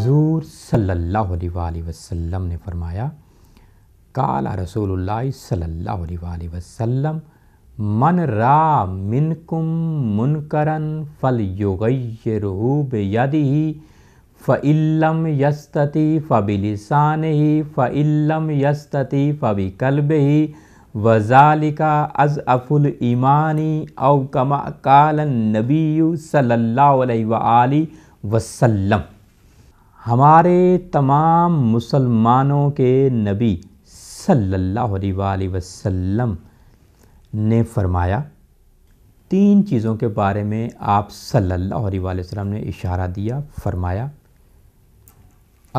حضور صلی اللہ علیہ وآلہ وسلم نے فرمایا قال رسول اللہ صلی اللہ علیہ وآلہ وسلم من را منکم منکرن فلیغیرہو بیدہی فَإِلَّمْ رحوب فَبِلِسَانِهِ فعلم یستتی فَبِقَلْبِهِ وَذَلِكَ فعلم یستتی اَوْ کلب ہی و ظالکہ از اف المانی صلی اللہ علیہ وآلہ وسلم ہمارے تمام مسلمانوں کے نبی صلی اللہ علیہ وآلہ وسلم نے فرمایا تین چیزوں کے بارے میں آپ صلی اللہ علیہ وآلہ وسلم نے اشارہ دیا فرمایا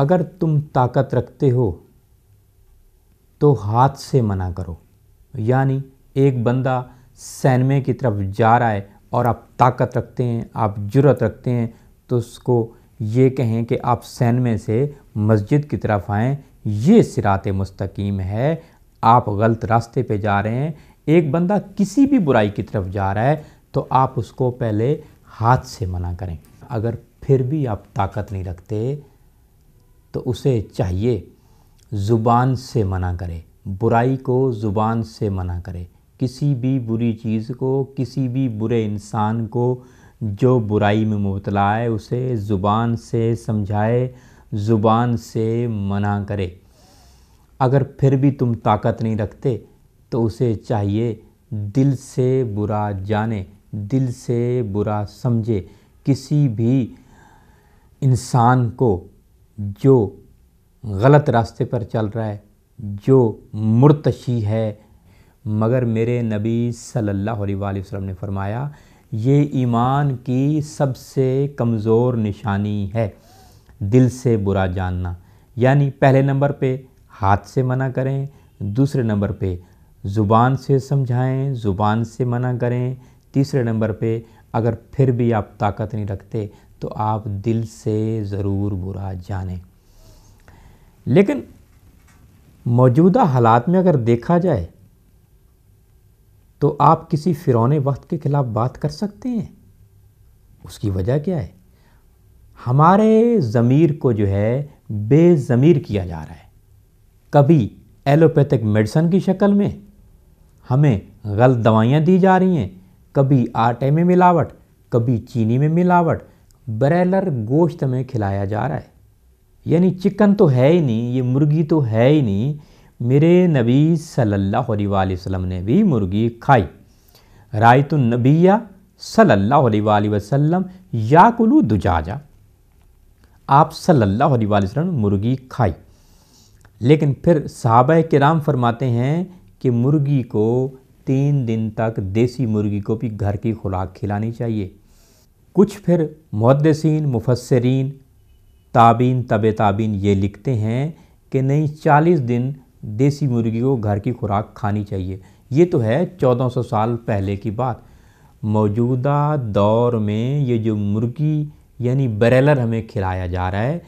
اگر تم طاقت رکھتے ہو تو ہاتھ سے منع کرو یعنی ایک بندہ سینمے کی طرف جا رہا ہے اور آپ طاقت رکھتے ہیں آپ جرت رکھتے ہیں تو اس کو یہ کہیں کہ آپ سین میں سے مسجد کی طرف آئیں یہ سرات مستقیم ہے آپ غلط راستے پہ جا رہے ہیں ایک بندہ کسی بھی برائی کی طرف جا رہا ہے تو آپ اس کو پہلے ہاتھ سے منع کریں اگر پھر بھی آپ طاقت نہیں رکھتے تو اسے چاہیے زبان سے منع کرے برائی کو زبان سے منع کرے کسی بھی بری چیز کو کسی بھی برے انسان کو جو برائی میں مبتلا ہے اسے زبان سے سمجھائے زبان سے منع کرے اگر پھر بھی تم طاقت نہیں رکھتے تو اسے چاہیے دل سے برا جانے دل سے برا سمجھے کسی بھی انسان کو جو غلط راستے پر چل رہا ہے جو مرتشی ہے مگر میرے نبی صلی اللہ علیہ وسلم نے فرمایا یہ ایمان کی سب سے کمزور نشانی ہے دل سے برا جاننا یعنی پہلے نمبر پہ ہاتھ سے منع کریں دوسرے نمبر پہ زبان سے سمجھائیں زبان سے منع کریں تیسرے نمبر پہ اگر پھر بھی آپ طاقت نہیں رکھتے تو آپ دل سے ضرور برا جانیں لیکن موجودہ حالات میں اگر دیکھا جائے تو آپ کسی فرعون وقت کے خلاف بات کر سکتے ہیں اس کی وجہ کیا ہے ہمارے ضمیر کو جو ہے بے ضمیر کیا جا رہا ہے کبھی ایلوپیتھک میڈیسن کی شکل میں ہمیں غلط دوائیاں دی جا رہی ہیں کبھی آٹے میں ملاوٹ کبھی چینی میں ملاوٹ بریلر گوشت میں کھلایا جا رہا ہے یعنی چکن تو ہے ہی نہیں یہ مرغی تو ہے ہی نہیں میرے نبی صلی اللہ علیہ وآلہ وسلم نے بھی مرغی کھائی رائت النبیہ صلی اللہ علیہ وآلہ وسلم یا کلو دجاجہ آپ صلی اللہ علیہ وآلہ وسلم مرغی کھائی لیکن پھر صحابہ کرام فرماتے ہیں کہ مرغی کو تین دن تک دیسی مرغی کو بھی گھر کی خوراک کھلانی چاہیے کچھ پھر مہدسین مفسرین تابین طب تابین یہ لکھتے ہیں کہ نہیں چالیس دن دیسی مرغی کو گھر کی خوراک کھانی چاہیے یہ تو ہے چودہ سو سال پہلے کی بات موجودہ دور میں یہ جو مرغی یعنی بریلر ہمیں کھلایا جا رہا ہے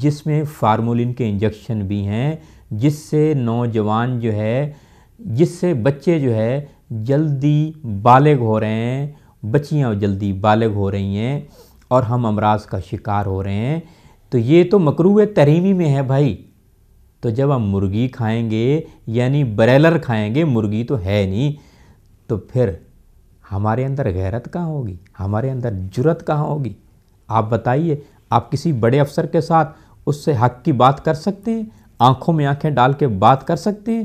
جس میں فارمولین کے انجیکشن بھی ہیں جس سے نوجوان جو ہے جس سے بچے جو ہے جلدی بالغ ہو رہے ہیں بچیاں جلدی بالغ ہو رہی ہیں اور ہم امراض کا شکار ہو رہے ہیں تو یہ تو مقروب تحریمی میں ہے بھائی تو جب ہم مرغی کھائیں گے یعنی بریلر کھائیں گے مرغی تو ہے نہیں تو پھر ہمارے اندر غیرت کہاں ہوگی ہمارے اندر جرت کہاں ہوگی آپ بتائیے آپ کسی بڑے افسر کے ساتھ اس سے حق کی بات کر سکتے ہیں آنکھوں میں آنکھیں ڈال کے بات کر سکتے ہیں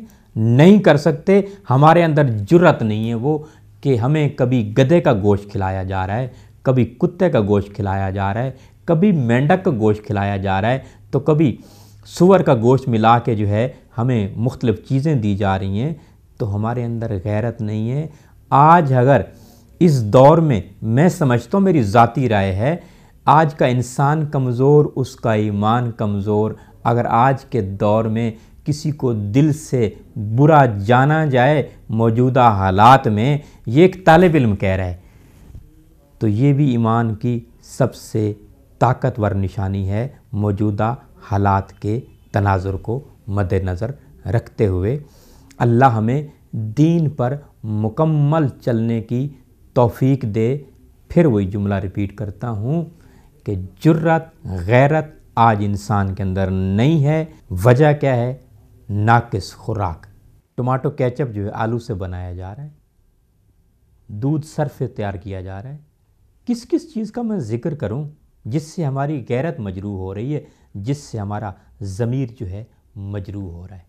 نہیں کر سکتے ہمارے اندر جرت نہیں ہے وہ کہ ہمیں کبھی گدے کا گوشت کھلایا جا رہا ہے کبھی کتے کا گوشت کھلایا جا رہا ہے کبھی مینڈک کا گوشت کھلایا جا رہا ہے تو کبھی سور کا گوشت ملا کے جو ہے ہمیں مختلف چیزیں دی جا رہی ہیں تو ہمارے اندر غیرت نہیں ہے آج اگر اس دور میں میں سمجھتا ہوں میری ذاتی رائے ہے آج کا انسان کمزور اس کا ایمان کمزور اگر آج کے دور میں کسی کو دل سے برا جانا جائے موجودہ حالات میں یہ ایک طالب علم کہہ رہا ہے تو یہ بھی ایمان کی سب سے طاقتور نشانی ہے موجودہ حالات کے تناظر کو مد نظر رکھتے ہوئے اللہ ہمیں دین پر مکمل چلنے کی توفیق دے پھر وہی جملہ ریپیٹ کرتا ہوں کہ جرت غیرت آج انسان کے اندر نہیں ہے وجہ کیا ہے ناقص خوراک ٹماٹو کیچپ جو ہے آلو سے بنایا جا رہا ہے دودھ سرف سے تیار کیا جا رہا ہے کس کس چیز کا میں ذکر کروں جس سے ہماری غیرت مجروح ہو رہی ہے جس سے ہمارا ضمیر جو ہے مجروح ہو رہا ہے